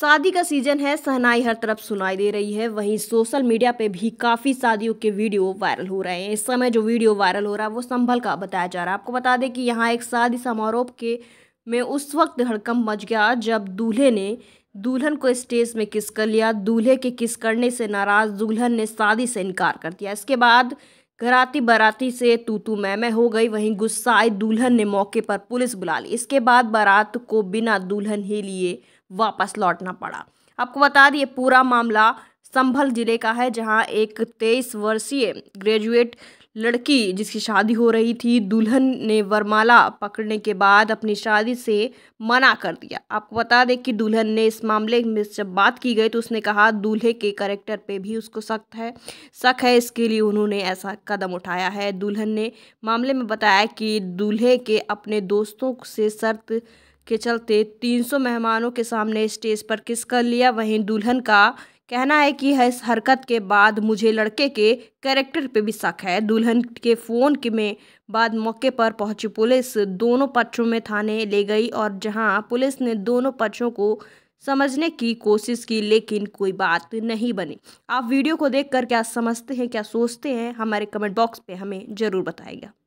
शादी का सीजन है सहनाई हर तरफ सुनाई दे रही है वहीं सोशल मीडिया पे भी काफ़ी शादियों के वीडियो वायरल हो रहे हैं इस समय जो वीडियो वायरल हो रहा है वो संभल का बताया जा रहा है आपको बता दें कि यहाँ एक शादी समारोह के में उस वक्त हड़कम मच गया जब दूल्हे ने दुल्हन को स्टेज में किस कर लिया दूल्हे के किस करने से नाराज़ दुल्हन ने शादी से इनकार कर दिया इसके बाद घराती बराती से तू मैं मैं हो गई वहीं गुस्साए दुल्हन ने मौके पर पुलिस बुला ली इसके बाद बारात को बिना दुल्हन ही लिए वापस लौटना पड़ा आपको बता दिए पूरा मामला संभल जिले का है जहां एक तेईस वर्षीय ग्रेजुएट लड़की जिसकी शादी हो रही थी दुल्हन ने वरमाला पकड़ने के बाद अपनी शादी से मना कर दिया आपको बता दें कि दुल्हन ने इस मामले में जब बात की गई तो उसने कहा दूल्हे के करेक्टर पे भी उसको सख्त है शक है इसके लिए उन्होंने ऐसा कदम उठाया है दुल्हन ने मामले में बताया कि दूल्हे के अपने दोस्तों से शर्त के चलते 300 मेहमानों के सामने स्टेज पर किस कर लिया वहीं दुल्हन का कहना है कि इस हरकत के बाद मुझे लड़के के कैरेक्टर पे भी शक है दुल्हन के फ़ोन के में बाद मौके पर पहुंची पुलिस दोनों पक्षों में थाने ले गई और जहां पुलिस ने दोनों पक्षों को समझने की कोशिश की लेकिन कोई बात नहीं बनी आप वीडियो को देखकर क्या समझते हैं क्या सोचते हैं हमारे कमेंट बॉक्स पे हमें ज़रूर बताएगा